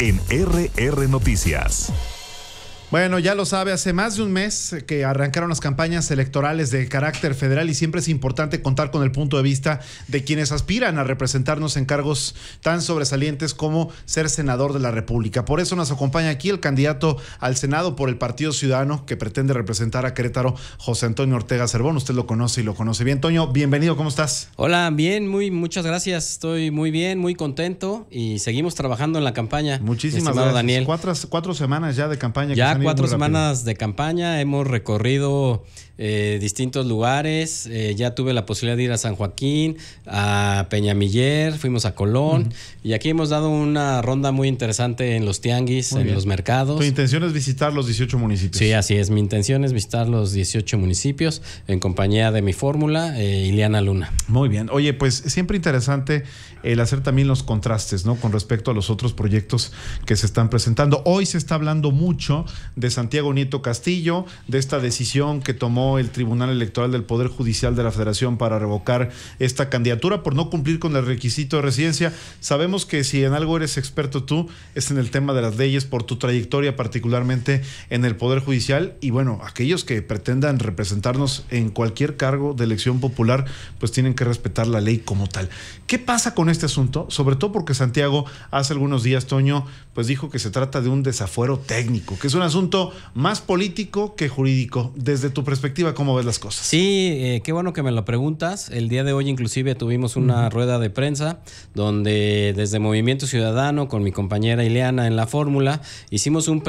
en RR Noticias. Bueno, ya lo sabe, hace más de un mes que arrancaron las campañas electorales de carácter federal y siempre es importante contar con el punto de vista de quienes aspiran a representarnos en cargos tan sobresalientes como ser senador de la República. Por eso nos acompaña aquí el candidato al Senado por el Partido Ciudadano que pretende representar a Querétaro, José Antonio Ortega Cervón. Usted lo conoce y lo conoce bien. Toño, bienvenido, ¿cómo estás? Hola, bien, muy muchas gracias. Estoy muy bien, muy contento y seguimos trabajando en la campaña. Muchísimas gracias. Daniel. Cuatro, cuatro, semanas ya de campaña. Ya cuatro semanas de campaña, hemos recorrido eh, distintos lugares, eh, ya tuve la posibilidad de ir a San Joaquín, a Peñamiller, fuimos a Colón y aquí hemos dado una ronda muy interesante en los tianguis, en los mercados. Tu intención es visitar los 18 municipios. Sí, así es, mi intención es visitar los 18 municipios en compañía de mi fórmula, eh, Ileana Luna. Muy bien, oye, pues siempre interesante el hacer también los contrastes, ¿no? Con respecto a los otros proyectos que se están presentando. Hoy se está hablando mucho de Santiago Nieto Castillo, de esta decisión que tomó el Tribunal Electoral del Poder Judicial de la Federación para revocar esta candidatura por no cumplir con el requisito de residencia. Sabemos que si en algo eres experto tú, es en el tema de las leyes por tu trayectoria, particularmente en el Poder Judicial. Y bueno, aquellos que pretendan representarnos en cualquier cargo de elección popular, pues tienen que respetar la ley como tal. ¿Qué pasa con este asunto? Sobre todo porque Santiago hace algunos días, Toño, pues dijo que se trata de un desafuero técnico, que es un asunto más político que jurídico. Desde tu perspectiva, ¿cómo ves las cosas? Sí, eh, qué bueno que me lo preguntas. El día de hoy inclusive tuvimos una rueda de prensa donde desde Movimiento Ciudadano con mi compañera Ileana en la fórmula hicimos un,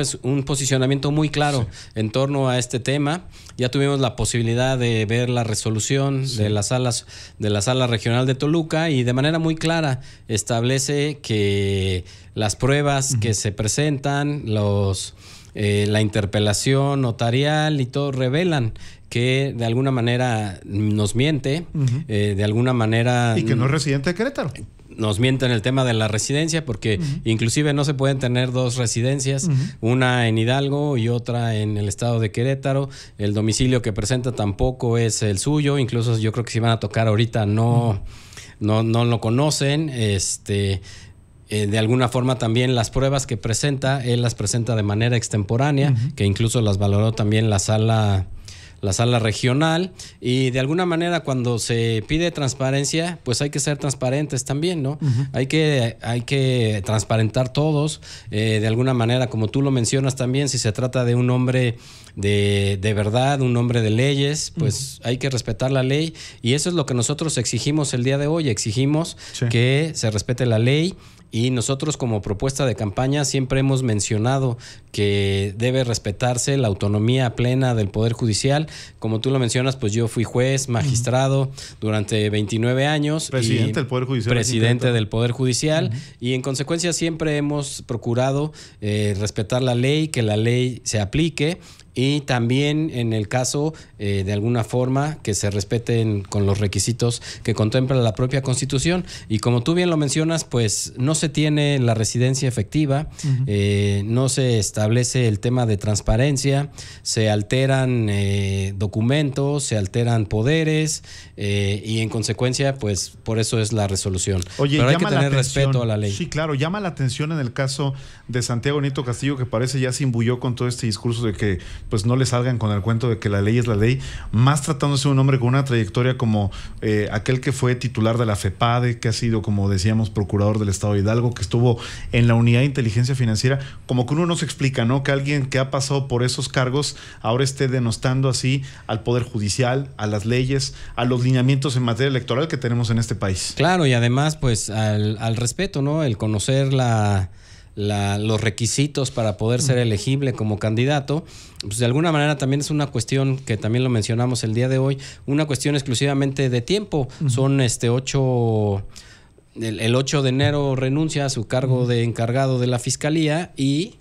posicionamiento muy claro en torno a este tema. Ya tuvimos la posibilidad de ver la resolución de las salas de la sala regional de Toluca y de manera muy clara establece que las pruebas que se presentan, los eh, la interpelación notarial y todo revelan que de alguna manera nos miente, eh, de alguna manera... Y que no es residente de Querétaro nos miente en el tema de la residencia, porque inclusive no se pueden tener dos residencias, una en Hidalgo y otra en el estado de Querétaro. El domicilio que presenta tampoco es el suyo, incluso yo creo que si van a tocar ahorita no, no, no lo conocen. Este, eh, de alguna forma también las pruebas que presenta, él las presenta de manera extemporánea, que incluso las valoró también la sala la sala regional y de alguna manera cuando se pide transparencia, pues hay que ser transparentes también, ¿no? hay, que, hay que transparentar todos, eh, de alguna manera, como tú lo mencionas también, si se trata de un hombre de, verdad, un hombre de leyes, pues hay que respetar la ley y eso es lo que nosotros exigimos el día de hoy, exigimos que se respete la ley, y nosotros como propuesta de campaña siempre hemos mencionado que debe respetarse la autonomía plena del Poder Judicial. Como tú lo mencionas, pues yo fui juez, magistrado durante 29 años. Presidente del Poder Judicial. Presidente del Poder Judicial. Y en consecuencia siempre hemos procurado eh, respetar la ley, que la ley se aplique y también en el caso eh, de alguna forma que se respeten con los requisitos que contempla la propia constitución y como tú bien lo mencionas pues no se tiene la residencia efectiva eh, no se establece el tema de transparencia se alteran eh, documentos se alteran poderes y en consecuencia pues por eso es la resolución Oye, pero hay que tener respeto a la ley sí claro llama la atención en el caso de Santiago Nieto Castillo que parece ya se imbuyó con todo este discurso de que pues no le salgan con el cuento de que la ley es la ley, más tratándose de un hombre con una trayectoria como eh, aquel que fue titular de la FEPADE, que ha sido, como decíamos, procurador del Estado de Hidalgo, que estuvo en la unidad de inteligencia financiera, como que uno se explica, ¿no? Que alguien que ha pasado por esos cargos ahora esté denostando así al Poder Judicial, a las leyes, a los lineamientos en materia electoral que tenemos en este país. Claro, y además, pues al, al respeto, ¿no? El conocer la la, los requisitos para poder ser elegible como candidato, pues de alguna manera también es una cuestión que también lo mencionamos el día de hoy, una cuestión exclusivamente de tiempo. Son este ocho. El, 8 de enero renuncia a su cargo de encargado de la fiscalía y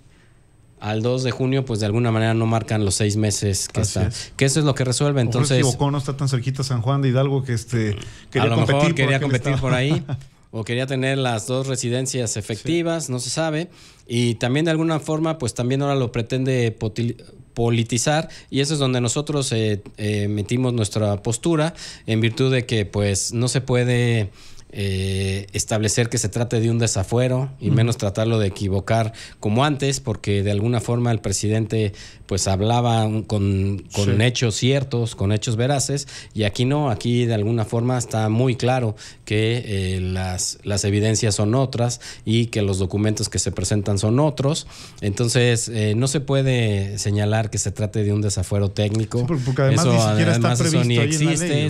al 2 de junio, pues de alguna manera no marcan los seis meses que está. Que eso es lo que resuelve. Entonces. no está tan cerquita San Juan de Hidalgo que este. a lo mejor quería competir por ahí. o quería tener las dos residencias efectivas, no se sabe. Y también de alguna forma, pues también ahora lo pretende politizar y eso es donde nosotros eh, eh, metimos nuestra postura en virtud de que pues no se puede eh, establecer que se trate de un desafuero y menos tratarlo de equivocar como antes, porque de alguna forma el presidente pues hablaba con, con hechos ciertos, con hechos veraces, y aquí no, aquí de alguna forma está muy claro que eh, las, las evidencias son otras y que los documentos que se presentan son otros, entonces eh, no se puede señalar que se trate de un desafuero técnico. porque además eso, ni siquiera está previsto eso ni existe,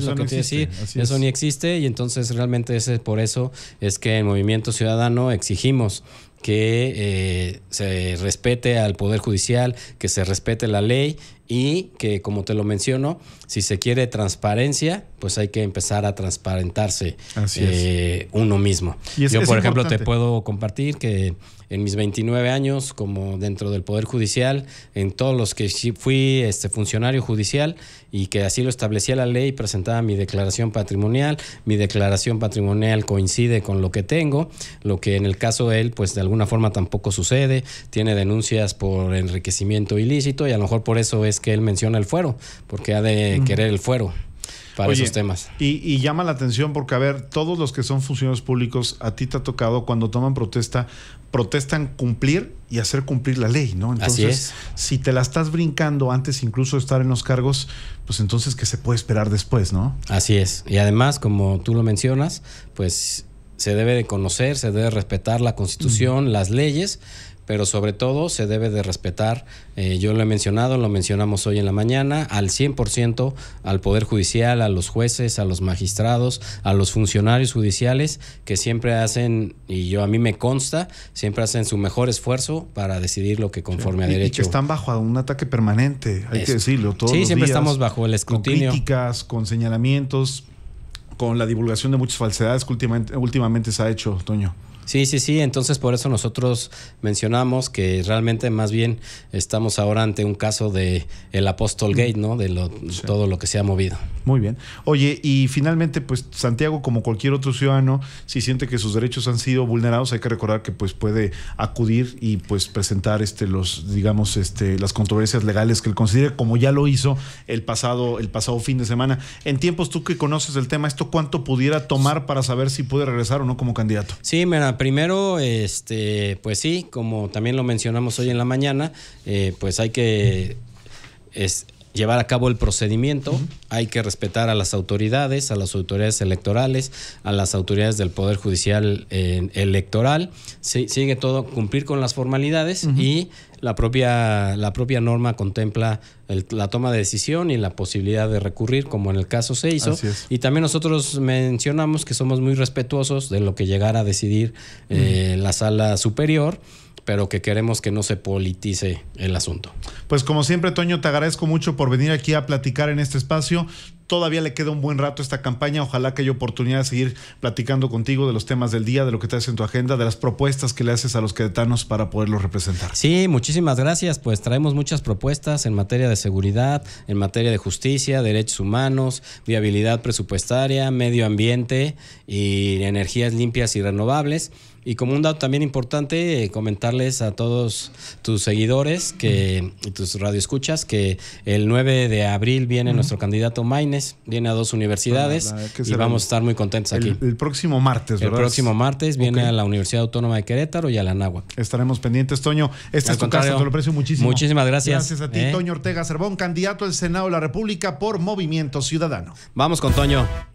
eso ni existe, y entonces realmente ese por eso es que en Movimiento Ciudadano exigimos que eh, se respete al Poder Judicial, que se respete la ley y que como te lo menciono, si se quiere transparencia, pues hay que empezar a transparentarse eh, uno mismo. Yo, por ejemplo, te puedo compartir que en mis 29 años, como dentro del Poder Judicial, en todos los que fui este, funcionario judicial y que así lo establecía la ley, presentaba mi declaración patrimonial, mi declaración patrimonial coincide con lo que tengo, lo que en el caso de él, pues de alguna forma tampoco sucede, tiene denuncias por enriquecimiento ilícito y a lo mejor por eso es que él menciona el fuero, porque ha de querer el fuero para esos temas. Y, llama la atención porque, a ver, todos los que son funcionarios públicos, a ti te ha tocado cuando toman protesta, protestan cumplir y hacer cumplir la ley, ¿no? Entonces, Así es. si te la estás brincando antes incluso de estar en los cargos, pues entonces, ¿qué se puede esperar después, no? Así es. Y además, como tú lo mencionas, pues se debe de conocer, se debe de respetar la constitución, las leyes, pero sobre todo se debe de respetar, eh, yo lo he mencionado, lo mencionamos hoy en la mañana, al 100% al Poder Judicial, a los jueces, a los magistrados, a los funcionarios judiciales que siempre hacen, y yo a mí me consta, siempre hacen su mejor esfuerzo para decidir lo que conforme a derecho. que están bajo un ataque permanente, hay que decirlo, todos Sí, siempre estamos bajo el escrutinio. Con críticas, con señalamientos, con la divulgación de muchas falsedades que últimamente, últimamente se ha hecho, Toño. Sí, sí, sí. Entonces por eso nosotros mencionamos que realmente más bien estamos ahora ante un caso de el apóstol mm. Gate, ¿no? De todo lo que se ha movido. Muy bien. Oye, y finalmente, pues Santiago, como cualquier otro ciudadano, si siente que sus derechos han sido vulnerados, hay que recordar que pues puede acudir y pues presentar este los, digamos, este, las controversias legales que él considere, como ya lo hizo el pasado, el pasado fin de semana. En tiempos tú que conoces el tema, ¿esto cuánto pudiera tomar para saber si puede regresar o no como candidato? Sí, mira, primero, este, pues sí, como también lo mencionamos hoy en la mañana, eh, pues hay que es, llevar a cabo el procedimiento, hay que respetar a las autoridades, a las autoridades electorales, a las autoridades del Poder Judicial eh, electoral, sigue todo, cumplir con las formalidades y la propia, la propia norma contempla la toma de decisión y la posibilidad de recurrir, como en el caso se hizo. Y también nosotros mencionamos que somos muy respetuosos de lo que llegara a decidir eh, la sala superior pero que queremos que no se politice el asunto. Pues como siempre, Toño, te agradezco mucho por venir aquí a platicar en este espacio. Todavía le queda un buen rato esta campaña. Ojalá que haya oportunidad de seguir platicando contigo de los temas del día, de lo que te en tu agenda, de las propuestas que le haces a los queretanos para poderlos representar. Sí, muchísimas gracias. Pues traemos muchas propuestas en materia de seguridad, en materia de justicia, derechos humanos, viabilidad presupuestaria, medio ambiente y energías limpias y renovables. Y como un dato también importante, eh, comentarles a todos tus seguidores que, y tus radioescuchas que el 9 de abril viene nuestro candidato Maines, viene a dos universidades y vamos a estar muy contentos aquí. El próximo martes, ¿verdad? El próximo martes viene a la Universidad Autónoma de Querétaro y a la Náhuac. Estaremos pendientes, Toño. Este es tu lo aprecio muchísimo. Muchísimas gracias. Gracias a ti, ¿eh? Toño Ortega Cervón, candidato al Senado de la República por Movimiento Ciudadano. Vamos con Toño.